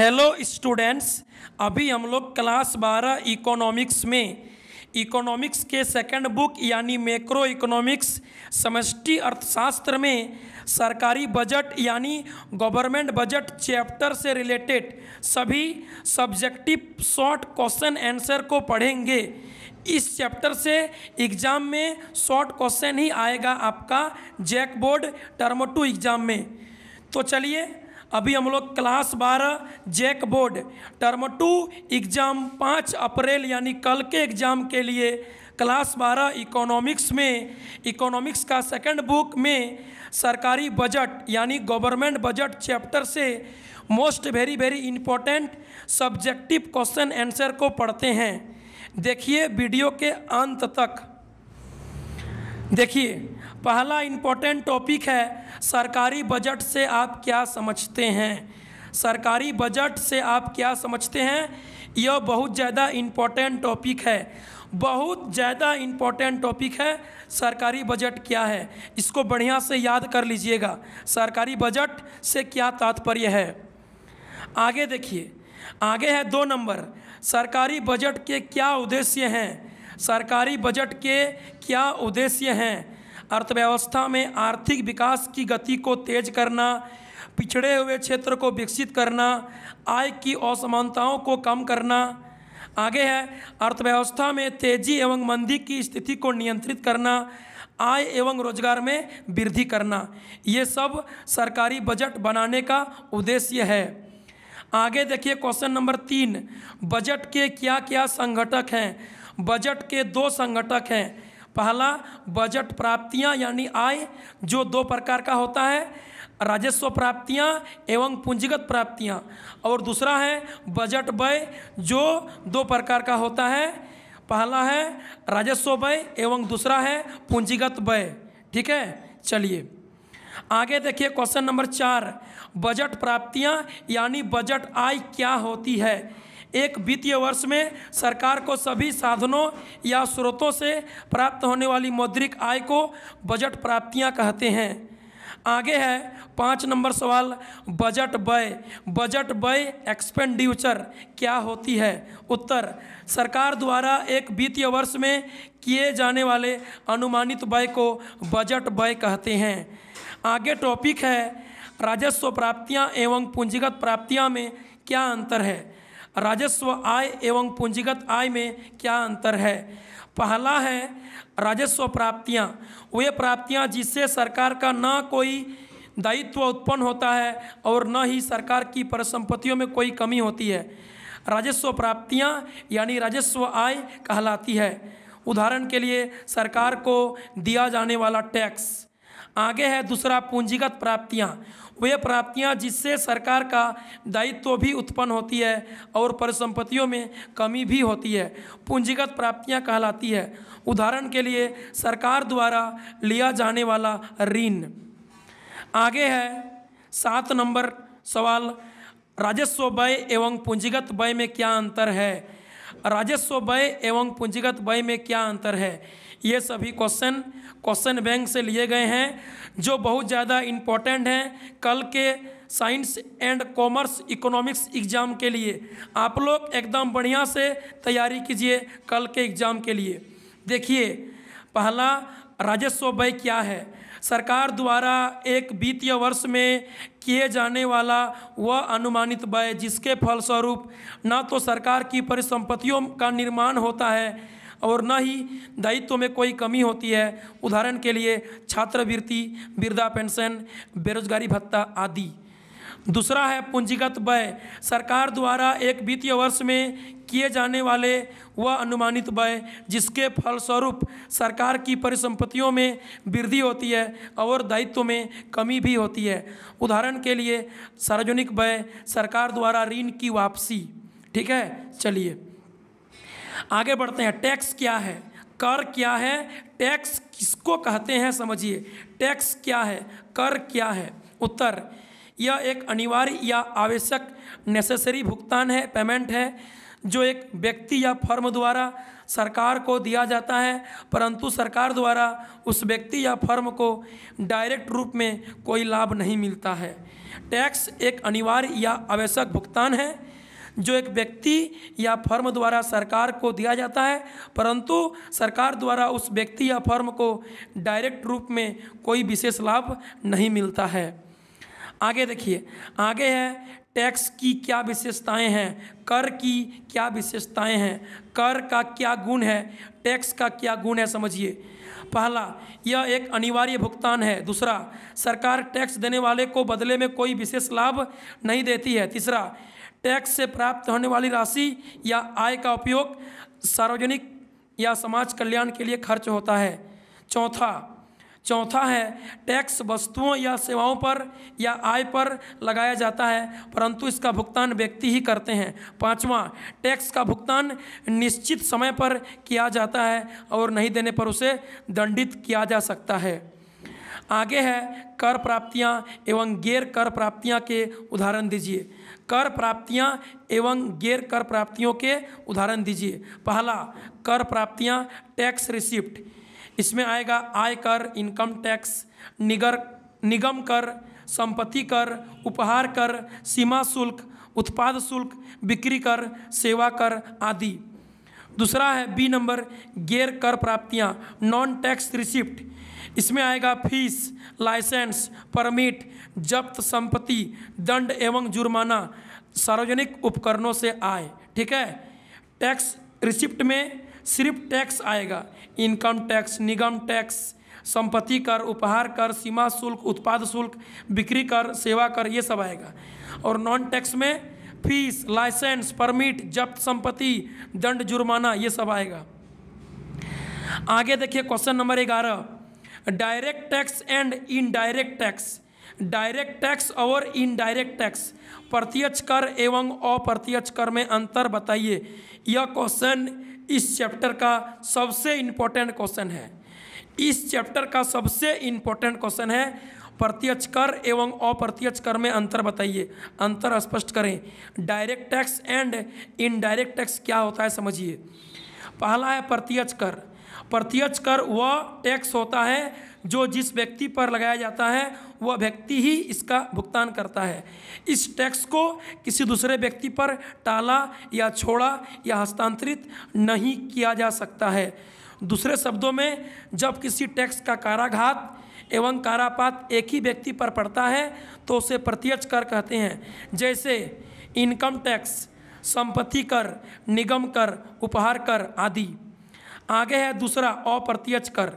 hello students अभी हम लोग क्लास बारह इकोनॉमिक्स में इकोनॉमिक्स के सेकंड बुक यानी मैक्रो इकोनॉमिक्स समष्टि अर्थशास्त्र में सरकारी बजट यानी गवर्नमेंट बजट चैप्टर से रिलेटेड सभी सब्जेक्टिव शॉर्ट क्वेश्चन आंसर को पढ़ेंगे इस चैप्टर से एग्ज़ाम में शॉर्ट क्वेश्चन ही आएगा आपका JAC board term two exam में तो चलिए अभी हम लोग क्लास बारह JAC board term two exam पाँच अप्रैल यानी कल के एग्ज़ाम के लिए क्लास बारह इकोनॉमिक्स में इकोनॉमिक्स का सेकंड बुक में सरकारी बजट यानी गवर्नमेंट बजट चैप्टर से most very very important subjective question answer को पढ़ते हैं देखिए वीडियो के अंत तक देखिए पहला इम्पोर्टेंट टॉपिक है सरकारी बजट से आप क्या समझते हैं सरकारी बजट से आप क्या समझते हैं यह बहुत ज़्यादा इम्पोर्टेंट टॉपिक है बहुत ज़्यादा इम्पोर्टेंट टॉपिक है सरकारी बजट क्या है इसको बढ़िया से याद कर लीजिएगा सरकारी बजट से क्या तात्पर्य है आगे देखिए आगे है दो नंबर सरकारी बजट के क्या उद्देश्य हैं सरकारी बजट के क्या उद्देश्य हैं अर्थव्यवस्था में आर्थिक विकास की गति को तेज करना पिछड़े हुए क्षेत्र को विकसित करना आय की असमानताओं को कम करना आगे है अर्थव्यवस्था में तेजी एवं मंदी की स्थिति को नियंत्रित करना आय एवं रोजगार में वृद्धि करना ये सब सरकारी बजट बनाने का उद्देश्य है आगे देखिए क्वेश्चन नंबर तीन बजट के क्या क्या संगठक हैं बजट के दो संगठक हैं पहला बजट प्राप्तियां यानी आय जो दो प्रकार का होता है राजस्व प्राप्तियां एवं पूंजीगत प्राप्तियां और दूसरा है बजट व्यय जो दो प्रकार का होता है पहला है राजस्व व्यय एवं दूसरा है पूंजीगत व्यय ठीक है चलिए आगे देखिए क्वेश्चन नंबर चार बजट प्राप्तियां यानी बजट आय क्या होती है एक वित्तीय वर्ष में सरकार को सभी साधनों या स्रोतों से प्राप्त होने वाली मौद्रिक आय को बजट प्राप्तियां कहते हैं आगे है पाँच नंबर सवाल बजट व्यय बजट व्यय एक्सपेंडिचर क्या होती है उत्तर सरकार द्वारा एक वित्तीय वर्ष में किए जाने वाले अनुमानित व्यय को बजट व्यय कहते हैं आगे टॉपिक है राजस्व प्राप्तियां एवं पूंजीगत प्राप्तियां में क्या अंतर है राजस्व आय एवं पूंजीगत आय में क्या अंतर है पहला है राजस्व प्राप्तियां वे प्राप्तियां जिससे सरकार का ना कोई दायित्व उत्पन्न होता है और न ही सरकार की परिसंपत्तियों में कोई कमी होती है राजस्व प्राप्तियां यानी राजस्व आय कहलाती है उदाहरण के लिए सरकार को दिया जाने वाला टैक्स आगे है दूसरा पूंजीगत प्राप्तियाँ वे प्राप्तियाँ जिससे सरकार का दायित्व तो भी उत्पन्न होती है और परिसंपत्तियों में कमी भी होती है पूंजीगत प्राप्तियाँ कहलाती है उदाहरण के लिए सरकार द्वारा लिया जाने वाला ऋण आगे है सात नंबर सवाल राजस्व व्यय एवं पूंजीगत व्यय में क्या अंतर है राजस्व व्यय एवं पूंजीगत व्यय में क्या अंतर है ये सभी क्वेश्चन क्वेश्चन बैंक से लिए गए हैं जो बहुत ज़्यादा इम्पोर्टेंट हैं कल के science and commerce economics exam के लिए आप लोग एकदम बढ़िया से तैयारी कीजिए कल के एग्ज़ाम के लिए देखिए पहला राजस्व व्यय क्या है सरकार द्वारा एक वित्तीय वर्ष में किए जाने वाला वह अनुमानित व्यय जिसके फलस्वरूप न तो सरकार की परिसंपत्तियों का निर्माण होता है और न ही दायित्व में कोई कमी होती है उदाहरण के लिए छात्रवृत्ति वृद्धा पेंशन बेरोजगारी भत्ता आदि दूसरा है पूंजीगत व्यय सरकार द्वारा एक वित्तीय वर्ष में किए जाने वाले व अनुमानित व्यय जिसके फलस्वरूप सरकार की परिसंपत्तियों में वृद्धि होती है और दायित्व में कमी भी होती है उदाहरण के लिए सार्वजनिक व्यय सरकार द्वारा ऋण की वापसी ठीक है चलिए आगे बढ़ते हैं टैक्स क्या है कर क्या है टैक्स किसको कहते हैं समझिए टैक्स क्या है कर क्या है उत्तर यह एक अनिवार्य या आवश्यक नेसेसरी भुगतान है पेमेंट है जो एक व्यक्ति या फर्म द्वारा सरकार को दिया जाता है परंतु सरकार द्वारा उस व्यक्ति या फर्म को डायरेक्ट रूप में कोई लाभ नहीं मिलता है टैक्स एक अनिवार्य या आवश्यक भुगतान है जो एक व्यक्ति या फर्म द्वारा सरकार को दिया जाता है परंतु सरकार द्वारा उस व्यक्ति या फर्म को डायरेक्ट रूप में कोई विशेष लाभ नहीं मिलता है आगे देखिए आगे है टैक्स की क्या विशेषताएं हैं कर की क्या विशेषताएं हैं कर का क्या गुण है टैक्स का क्या गुण है समझिए पहला यह एक अनिवार्य भुगतान है दूसरा सरकार टैक्स देने वाले को बदले में कोई विशेष लाभ नहीं देती है तीसरा टैक्स से प्राप्त होने वाली राशि या आय का उपयोग सार्वजनिक या समाज कल्याण के लिए खर्च होता है चौथा चौथा है टैक्स वस्तुओं या सेवाओं पर या आय पर लगाया जाता है परंतु इसका भुगतान व्यक्ति ही करते हैं पांचवा टैक्स का भुगतान निश्चित समय पर किया जाता है और नहीं देने पर उसे दंडित किया जा सकता है आगे है कर प्राप्तियां एवं गैर कर प्राप्तियां के उदाहरण दीजिए कर प्राप्तियां एवं गैर कर प्राप्तियों के उदाहरण दीजिए पहला कर प्राप्तियां टैक्स रिसिप्ट इसमें आएगा आय कर इनकम टैक्स निगर निगम कर संपत्ति कर उपहार कर सीमा शुल्क उत्पाद शुल्क बिक्री कर सेवा कर आदि दूसरा है बी नंबर गैर कर प्राप्तियां नॉन टैक्स रिसिप्ट इसमें आएगा फीस लाइसेंस परमिट जब्त संपत्ति दंड एवं जुर्माना सार्वजनिक उपकरणों से आए ठीक है टैक्स रिसिप्ट में सिर्फ टैक्स आएगा इनकम टैक्स निगम टैक्स संपत्ति कर उपहार कर सीमा शुल्क उत्पाद शुल्क बिक्री कर सेवा कर ये सब आएगा और नॉन टैक्स में फीस लाइसेंस परमिट जब्त संपत्ति दंड जुर्माना ये सब आएगा आगे देखिए क्वेश्चन नंबर ग्यारह direct tax and indirect tax direct tax और इनडायरेक्ट टैक्स प्रत्यक्ष कर एवं अप्रत्यक्ष कर में अंतर बताइए यह क्वेश्चन इस चैप्टर का सबसे इम्पोर्टेंट क्वेश्चन है इस चैप्टर का सबसे इम्पोर्टेंट क्वेश्चन है प्रत्यक्ष कर एवं अप्रत्यक्ष कर में अंतर बताइए अंतर स्पष्ट करें direct tax and indirect tax क्या होता है समझिए पहला है प्रत्यक्ष कर प्रत्यक्ष कर वह टैक्स होता है जो जिस व्यक्ति पर लगाया जाता है वह व्यक्ति ही इसका भुगतान करता है इस टैक्स को किसी दूसरे व्यक्ति पर टाला या छोड़ा या हस्तांतरित नहीं किया जा सकता है दूसरे शब्दों में जब किसी टैक्स का काराघात एवं कारापात एक ही व्यक्ति पर पड़ता है तो उसे प्रत्यक्ष कर कहते हैं जैसे इनकम टैक्स संपत्ति कर निगम कर उपहार कर आदि आगे है दूसरा अप्रत्यक्ष कर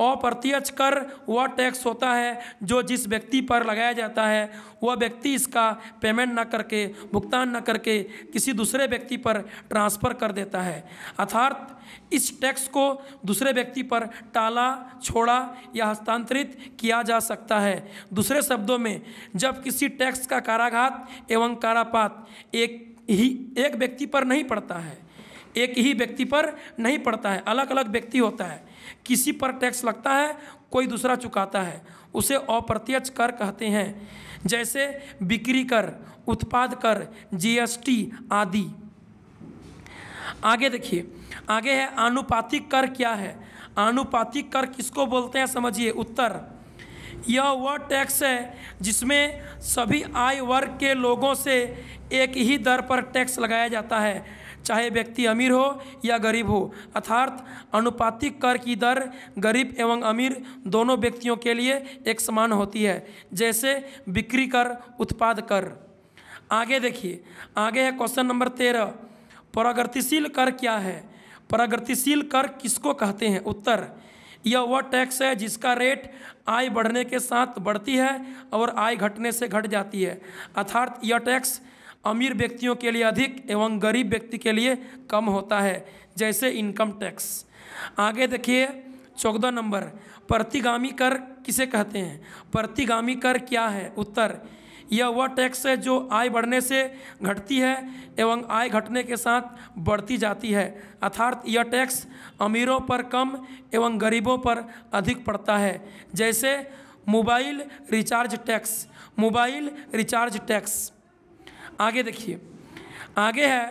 अप्रत्यक्ष कर वह टैक्स होता है जो जिस व्यक्ति पर लगाया जाता है वह व्यक्ति इसका पेमेंट न करके भुगतान न करके किसी दूसरे व्यक्ति पर ट्रांसफ़र कर देता है अर्थात इस टैक्स को दूसरे व्यक्ति पर टाला छोड़ा या हस्तांतरित किया जा सकता है दूसरे शब्दों में जब किसी टैक्स का काराघात एवं कारापात एक ही एक व्यक्ति पर नहीं पड़ता है एक ही व्यक्ति पर नहीं पड़ता है अलग अलग व्यक्ति होता है किसी पर टैक्स लगता है कोई दूसरा चुकाता है उसे अप्रत्यक्ष कर कहते हैं जैसे बिक्री कर उत्पाद कर जीएसटी आदि आगे देखिए आगे है आनुपातिक कर क्या है आनुपातिक कर किसको बोलते हैं समझिए उत्तर यह वह टैक्स है जिसमें सभी आय वर्ग के लोगों से एक ही दर पर टैक्स लगाया जाता है चाहे व्यक्ति अमीर हो या गरीब हो अर्थात अनुपातिक कर की दर गरीब एवं अमीर दोनों व्यक्तियों के लिए एक समान होती है जैसे बिक्री कर उत्पाद कर आगे देखिए आगे है क्वेश्चन नंबर तेरह प्रगतिशील कर क्या है प्रगतिशील कर किसको कहते हैं उत्तर यह वह टैक्स है जिसका रेट आय बढ़ने के साथ बढ़ती है और आय घटने से घट जाती है अर्थात यह टैक्स अमीर व्यक्तियों के लिए अधिक एवं गरीब व्यक्ति के लिए कम होता है जैसे इनकम टैक्स आगे देखिए चौदह नंबर प्रतिगामी कर किसे कहते हैं प्रतिगामी कर क्या है उत्तर यह वह टैक्स है जो आय बढ़ने से घटती है एवं आय घटने के साथ बढ़ती जाती है अर्थात यह टैक्स अमीरों पर कम एवं गरीबों पर अधिक पड़ता है जैसे mobile recharge tax mobile recharge tax आगे देखिए आगे है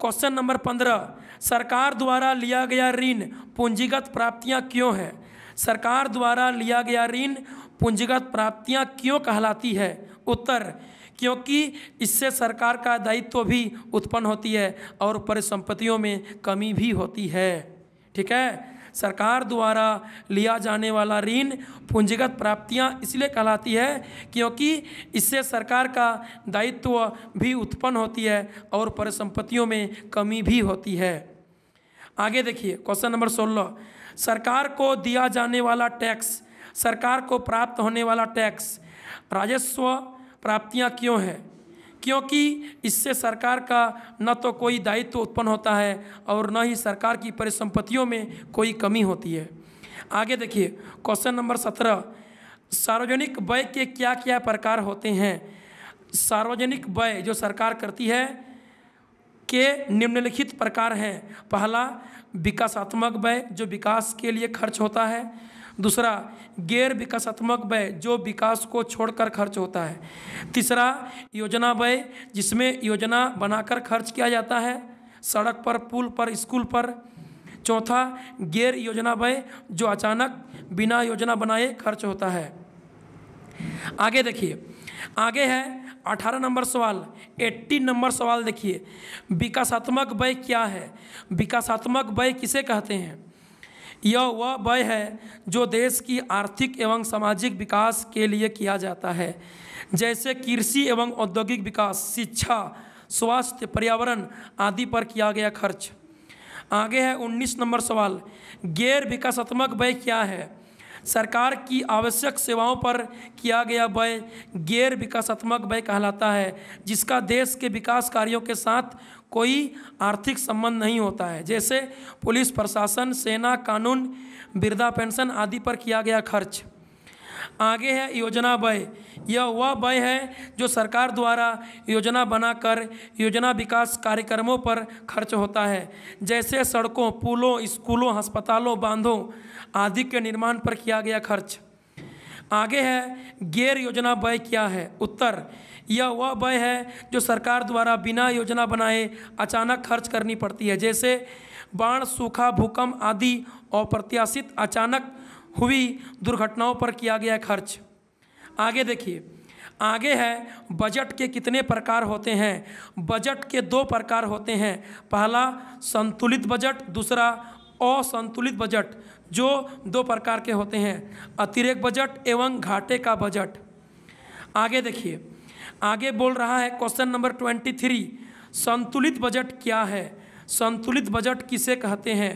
क्वेश्चन नंबर पंद्रह सरकार द्वारा लिया गया ऋण पूंजीगत प्राप्तियां क्यों है सरकार द्वारा लिया गया ऋण पूंजीगत प्राप्तियां क्यों कहलाती है उत्तर क्योंकि इससे सरकार का दायित्व भी उत्पन्न होती है और परिसंपत्तियों में कमी भी होती है ठीक है सरकार द्वारा लिया जाने वाला ऋण पूंजीगत प्राप्तियां इसलिए कहलाती है क्योंकि इससे सरकार का दायित्व भी उत्पन्न होती है और परिसंपत्तियों में कमी भी होती है आगे देखिए क्वेश्चन नंबर सोलह सरकार को दिया जाने वाला टैक्स सरकार को प्राप्त होने वाला टैक्स राजस्व प्राप्तियाँ क्यों हैं क्योंकि इससे सरकार का न तो कोई दायित्व उत्पन्न होता है और न ही सरकार की परिसंपत्तियों में कोई कमी होती है आगे देखिए क्वेश्चन नंबर सत्रह सार्वजनिक व्यय के क्या क्या प्रकार होते हैं सार्वजनिक व्यय जो सरकार करती है के निम्नलिखित प्रकार हैं पहला विकासात्मक व्यय जो विकास के लिए खर्च होता है दूसरा गैर विकासात्मक व्यय जो विकास को छोड़कर खर्च होता है तीसरा योजना व्यय जिसमें योजना बनाकर खर्च किया जाता है सड़क पर पुल पर स्कूल पर चौथा गैर योजना व्यय जो अचानक बिना योजना बनाए खर्च होता है आगे देखिए आगे है अठारह नंबर सवाल एट्टी नंबर सवाल देखिए विकासात्मक व्यय क्या है विकासात्मक व्यय किसे कहते हैं यह वह व्यय है जो देश की आर्थिक एवं सामाजिक विकास के लिए किया जाता है जैसे कृषि एवं औद्योगिक विकास शिक्षा स्वास्थ्य पर्यावरण आदि पर किया गया खर्च आगे है 19 नंबर सवाल गैर विकासात्मक व्यय क्या है सरकार की आवश्यक सेवाओं पर किया गया व्यय गैर विकासात्मक व्यय कहलाता है जिसका देश के विकास कार्यों के साथ कोई आर्थिक संबंध नहीं होता है जैसे पुलिस प्रशासन सेना कानून वृद्धा पेंशन आदि पर किया गया खर्च आगे है योजना व्यय यह वह व्यय है जो सरकार द्वारा योजना बनाकर योजना विकास कार्यक्रमों पर खर्च होता है जैसे सड़कों पुलों स्कूलों अस्पतालों बांधों आदि के निर्माण पर किया गया खर्च आगे है गैर योजना व्यय क्या है उत्तर यह वह व्यय है जो सरकार द्वारा बिना योजना बनाए अचानक खर्च करनी पड़ती है जैसे बाढ़ सूखा भूकंप आदि अप्रत्याशित अचानक हुई दुर्घटनाओं पर किया गया खर्च आगे देखिए आगे है बजट के कितने प्रकार होते हैं बजट के दो प्रकार होते हैं पहला संतुलित बजट दूसरा असंतुलित बजट जो दो प्रकार के होते हैं अतिरिक्त बजट एवं घाटे का बजट आगे देखिए आगे बोल रहा है क्वेश्चन नंबर ट्वेंटी थ्री संतुलित बजट क्या है संतुलित बजट किसे कहते हैं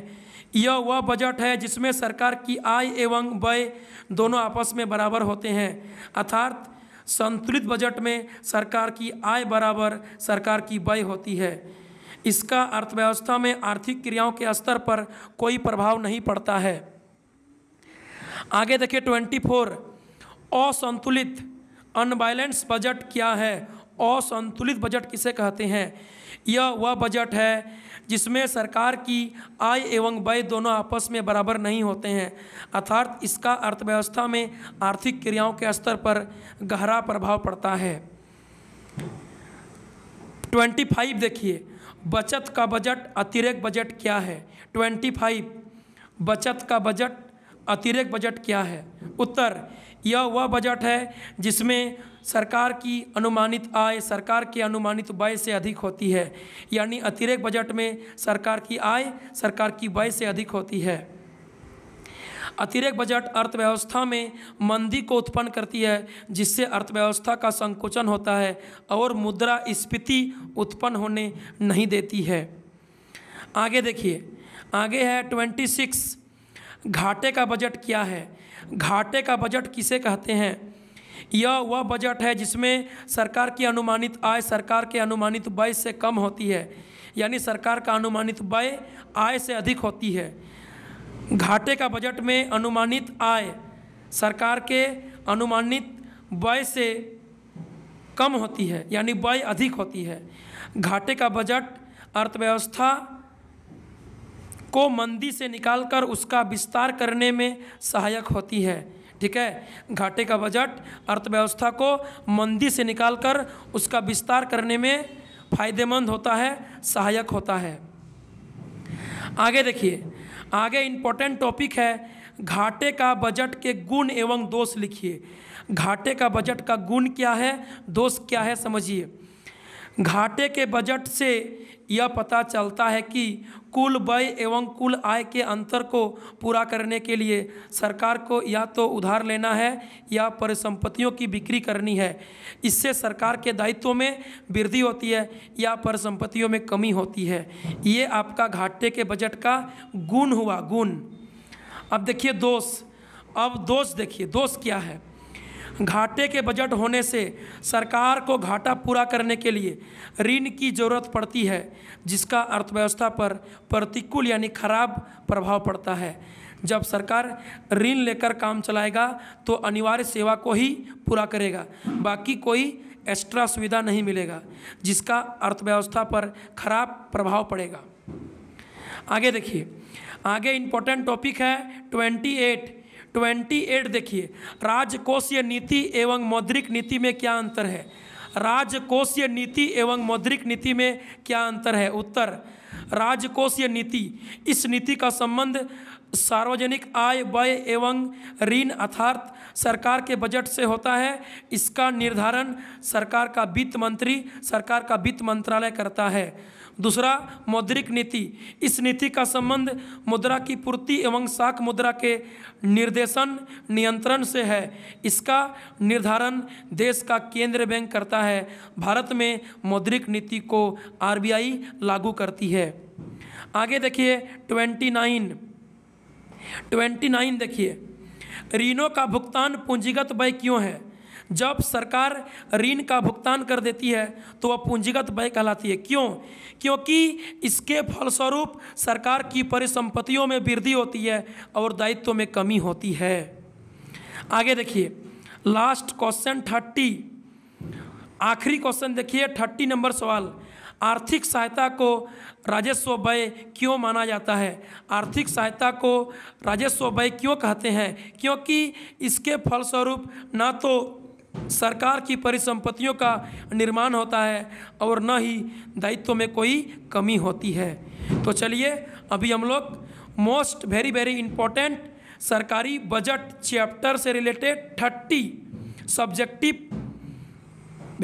यह वह बजट है जिसमें सरकार की आय एवं व्यय दोनों आपस में बराबर होते हैं अर्थात संतुलित बजट में सरकार की आय बराबर सरकार की व्यय होती है इसका अर्थव्यवस्था में आर्थिक क्रियाओं के स्तर पर कोई प्रभाव नहीं पड़ता है आगे देखिए ट्वेंटी फोर असंतुलित अनबैलेंस बजट क्या है असंतुलित बजट किसे कहते हैं यह वह बजट है जिसमें सरकार की आय एवं व्यय दोनों आपस में बराबर नहीं होते हैं अर्थात इसका अर्थव्यवस्था में आर्थिक क्रियाओं के स्तर पर गहरा प्रभाव पड़ता है ट्वेंटी फाइव देखिए बचत का बजट अतिरिक्त बजट क्या है ट्वेंटी फाइव बचत का बजट अतिरिक्त बजट क्या है उत्तर यह वह बजट है जिसमें सरकार की अनुमानित आय सरकार के अनुमानित व्यय से अधिक होती है यानी अतिरिक्त बजट में सरकार की आय सरकार की व्यय से अधिक होती है अतिरिक्त बजट अर्थव्यवस्था में मंदी को उत्पन्न करती है जिससे अर्थव्यवस्था का संकुचन होता है और मुद्रा स्फीति उत्पन्न होने नहीं देती है आगे देखिए आगे है ट्वेंटी सिक्स घाटे का बजट क्या है घाटे का बजट किसे कहते हैं यह वह बजट है जिसमें सरकार की अनुमानित आय सरकार के अनुमानित व्यय से कम होती है यानी सरकार का अनुमानित व्यय आय से अधिक होती है घाटे का बजट में अनुमानित आय सरकार के अनुमानित व्यय से कम होती है यानी व्यय अधिक होती है घाटे का बजट अर्थव्यवस्था को मंदी से निकालकर उसका विस्तार करने में सहायक होती है ठीक है घाटे का बजट अर्थव्यवस्था को मंदी से निकालकर उसका विस्तार करने में फायदेमंद होता है सहायक होता है आगे देखिए आगे इम्पोर्टेंट टॉपिक है घाटे का बजट के गुण एवं दोष लिखिए घाटे का बजट का गुण क्या है दोष क्या है समझिए घाटे के बजट से यह पता चलता है कि कुल व्यय एवं कुल आय के अंतर को पूरा करने के लिए सरकार को या तो उधार लेना है या परिसंपत्तियों की बिक्री करनी है इससे सरकार के दायित्वों में वृद्धि होती है या परिसंपत्तियों में कमी होती है ये आपका घाटे के बजट का गुण हुआ गुण अब देखिए दोष अब दोष देखिए दोष क्या है घाटे के बजट होने से सरकार को घाटा पूरा करने के लिए ऋण की जरूरत पड़ती है जिसका अर्थव्यवस्था पर प्रतिकूल यानी खराब प्रभाव पड़ता है जब सरकार ऋण लेकर काम चलाएगा तो अनिवार्य सेवा को ही पूरा करेगा बाकी कोई एक्स्ट्रा सुविधा नहीं मिलेगा जिसका अर्थव्यवस्था पर खराब प्रभाव पड़ेगा आगे देखिए आगे इम्पोर्टेंट टॉपिक है ट्वेंटी एट ट्वेंटी एट देखिए राजकोषीय नीति एवं मौद्रिक नीति में क्या अंतर है राजकोषीय नीति एवं मौद्रिक नीति में क्या अंतर है उत्तर राजकोषीय नीति इस नीति का संबंध सार्वजनिक आय व्यय एवं ऋण अर्थात सरकार के बजट से होता है इसका निर्धारण सरकार का वित्त मंत्री सरकार का वित्त मंत्रालय करता है दूसरा मौद्रिक नीति इस नीति का संबंध मुद्रा की पूर्ति एवं साख मुद्रा के निर्देशन नियंत्रण से है इसका निर्धारण देश का केंद्रीय बैंक करता है भारत में मौद्रिक नीति को आरबीआई लागू करती है आगे देखिए ट्वेंटी नाइन ट्वेंटी नाइन देखिए ऋणों का भुगतान पूंजीगत व्यय क्यों है जब सरकार ऋण का भुगतान कर देती है तो वह पूंजीगत व्यय कहलाती है क्यों क्योंकि इसके फलस्वरूप सरकार की परिसंपत्तियों में वृद्धि होती है और दायित्व में कमी होती है आगे देखिए लास्ट क्वेश्चन थर्टी आखिरी क्वेश्चन देखिए थर्टी नंबर सवाल आर्थिक सहायता को राजस्व व्यय क्यों माना जाता है आर्थिक सहायता को राजस्व व्यय क्यों कहते हैं क्योंकि इसके फलस्वरूप ना तो सरकार की परिसंपत्तियों का निर्माण होता है और न ही दायित्व में कोई कमी होती है तो चलिए अभी हम लोग मोस्ट वेरी वेरी इंपॉर्टेंट सरकारी बजट चैप्टर से related thirty subjective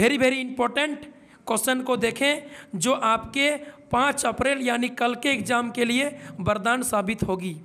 very very important question को देखें जो आपके पाँच अप्रैल यानी कल के एग्ज़ाम के लिए वरदान साबित होगी